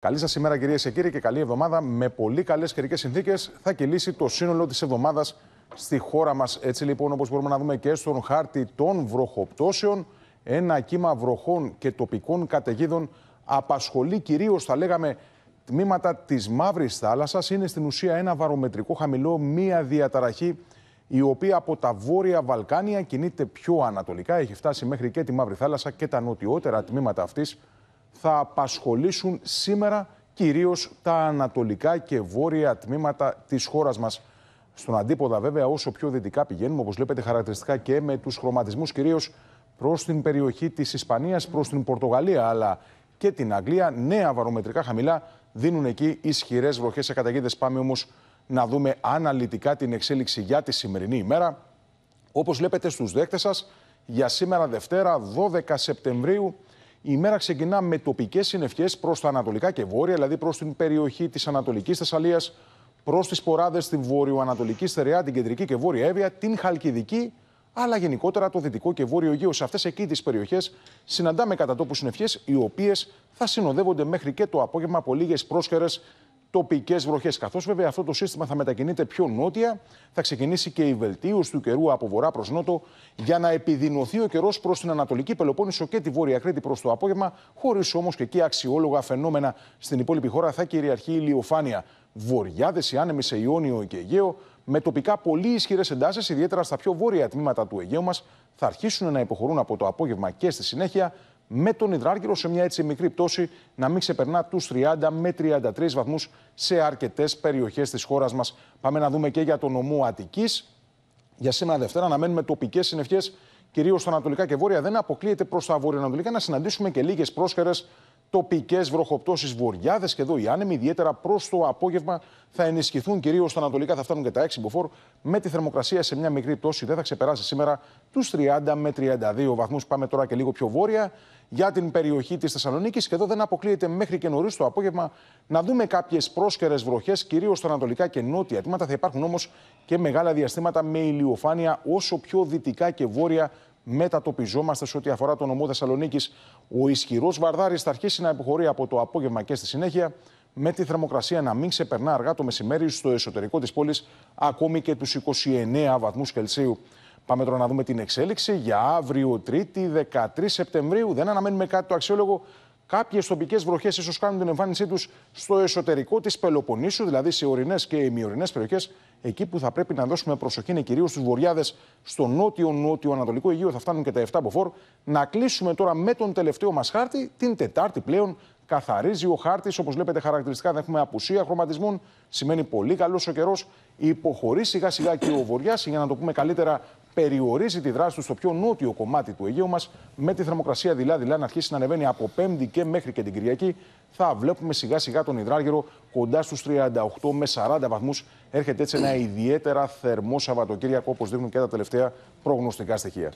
Καλή σας ημέρα, κυρίες και κύριοι, και καλή εβδομάδα. Με πολύ καλές καιρικές συνθήκες θα κυλήσει το σύνολο της εβδομάδας στη χώρα μας. Έτσι, λοιπόν, όπως μπορούμε να δούμε και στον χάρτη των βροχοπτώσεων, ένα κύμα βροχών και τοπικών καταιγίδων απασχολεί κυρίως, θα λέγαμε, τμήματα της Μαύρης Θάλασσας. Είναι στην ουσία ένα βαρομετρικό χαμηλό, μία διαταραχή η οποία από τα βόρεια Βαλκάνια κινείται πιο ανατολικά. Έχει φτάσει μέχρι και τη Μαύρη Θάλασσα και τα νοτιότερα τμήματα αυτής θα απασχολήσουν σήμερα κυρίως τα ανατολικά και βόρεια τμήματα της χώρας μας. Στον αντίποδα βέβαια όσο πιο δυτικά πηγαίνουμε όπως βλέπετε χαρακτηριστικά και με τους χρωματισμούς κυρίως προς την περιοχή της Ισπανίας, προς την Πορτογαλία αλλά και την Αγγλία νέα βαρομετρικά χαμηλά δίνουν εκεί ισχυρές βροχές σε καταγίδες. Πάμε όμως να δούμε αναλυτικά την εξέλιξη για τη σημερινή ημέρα. Όπως βλέπετε στους δέκτες σας, για σήμερα Δευτέρα 12 Σεπτεμβρίου η μέρα ξεκινά με τοπικές συννεφιές προς τα ανατολικά και βόρεια, δηλαδή προς την περιοχή της Ανατολικής Θεσσαλίας, προς τις ποράδες στην βορειοανατολική στερεά, την κεντρική και βόρεια Εύβοια, την Χαλκιδική, αλλά γενικότερα το δυτικό και βόρειο Αιγαίο. Σε αυτές εκεί τις περιοχές συναντάμε κατά τόπους οι οποίες θα συνοδεύονται μέχρι και το απόγευμα από λίγες πρόσχερες τοπικές βροχές. Καθώς βέβαια αυτό το σύστημα θα μετακινείται πιο νότια, θα ξεκινήσει και η βελτίωση του καιρού από βορρά προς νότο για να επιδεινωθεί ο καιρός προς την Ανατολική Πελοπόννησο και τη Βόρεια Κρήτη προς το απόγευμα, χωρίς όμως και εκεί αξιόλογα φαινόμενα στην υπόλοιπη χώρα θα κυριαρχεί η ηλιοφάνεια. Βορειάδε οι άνεμοι σε Ιόνιο και Αιγαίο, με τοπικά πολύ ισχυρές εντάσεις, ιδιαίτερα στα πιο βόρεια τμήματα του Αιγαίου μας, θα αρχίσουν να υποχωρούν από το απόγευμα και στη συνέχεια με τον υδράργυρο σε μια έτσι μικρή πτώση να μην ξεπερνά τους 30 με 33 βαθμούς σε αρκετές περιοχές της χώρας μας. Πάμε να δούμε και για τον νομό Αττικής. Για σήμερα Δευτέρα να μένουμε τοπικές συννεφιές κυρίως στα ανατολικά και βόρεια. Δεν αποκλείεται προς τα βορειοανατολικά να συναντήσουμε και λίγες πρόσχερες τοπικές βροχοπτώσεις, βορειάδε και εδώ οι άνεμοι, ιδιαίτερα προς το απόγευμα, θα ενισχυθούν κυρίως στα ανατολικά, θα φτάνουν και τα 6 μποφόρ, με τη θερμοκρασία σε μια μικρή πτώση. Δεν θα ξεπεράσει σήμερα τους 30 με 32 βαθμούς. Πάμε τώρα και λίγο πιο βόρεια για την περιοχή της Θεσσαλονίκης και εδώ δεν αποκλείεται μέχρι και νωρίς το απόγευμα να δούμε κάποιες πρόσκαιρες βροχές, κυρίως στα ανατολικά και νότια τμήματα. Θα υπάρχουν όμως και μεγάλα διαστήματα με ηλιοφάνεια όσο πιο δυτικά και βόρεια μετατοπιζόμαστε σε ό,τι αφορά τον νομό Θεσσαλονίκης. Ο ισχυρός βαρδάρης θα αρχίσει να υποχωρεί από το απόγευμα και στη συνέχεια, με τη θερμοκρασία να μην ξεπερνά αργά το μεσημέρι στο εσωτερικό της πόλης ακόμη και τους 29 βαθμούς Κελσίου. Πάμε τώρα να δούμε την εξέλιξη για αύριο, Τρίτη, 13 Σεπτεμβρίου. Δεν αναμένουμε κάτι το αξιόλογο. Κάποιες τοπικές βροχές ίσως κάνουν την εμφάνισή τους στο εσωτερικό της Πελοποννήσου, δηλαδή σε ορεινές και ημιορεινές περιοχές. Εκεί που θα πρέπει να δώσουμε προσοχή είναι κυρίως στους βορειάδε, στο νότιο-νότιο-ανατολικό Αιγείο θα φτάνουν και τα 7 από Να κλείσουμε τώρα με τον τελευταίο μας χάρτη, την Τετάρτη πλέον. Καθαρίζει ο χάρτης, όπως βλέπετε χαρακτηριστικά, δεν έχουμε απουσία χρωματισμών. Σημαίνει πολύ καλός ο καιρός. Υποχωρεί σιγά-σιγά και ο βορειά, για να το πούμε καλύτερα, περιορίζει τη δράση του στο πιο νότιο κομμάτι του Αιγαίου μας, με τη θερμοκρασία δειλά-δειλά να αρχίσει να ανεβαίνει από Πέμπτη και μέχρι και την Κυριακή. Θα βλέπουμε σιγά-σιγά τον υδράργυρο κοντά στους 38 με 40 βαθμούς. Έρχεται έτσι ένα ιδιαίτερα θερμό Σαββατοκύριακο, όπως δείχνουν και τα τελευταία προγνωστικά στοιχεία.